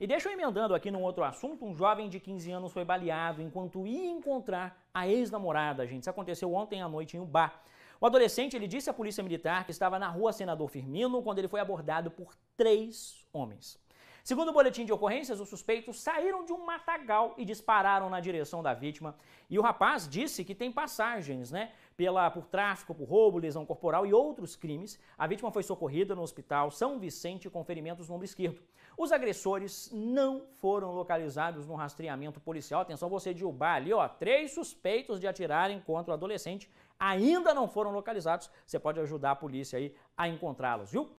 E deixa eu emendando aqui num outro assunto, um jovem de 15 anos foi baleado enquanto ia encontrar a ex-namorada, gente. Isso aconteceu ontem à noite em um bar. O adolescente ele disse à polícia militar que estava na rua Senador Firmino quando ele foi abordado por três homens. Segundo o boletim de ocorrências, os suspeitos saíram de um matagal e dispararam na direção da vítima. E o rapaz disse que tem passagens, né? Pela, por tráfico, por roubo, lesão corporal e outros crimes. A vítima foi socorrida no hospital São Vicente com ferimentos no ombro esquerdo. Os agressores não foram localizados no rastreamento policial. Atenção, você de Ubá ali, ó. Três suspeitos de atirarem contra o adolescente ainda não foram localizados. Você pode ajudar a polícia aí a encontrá-los, viu?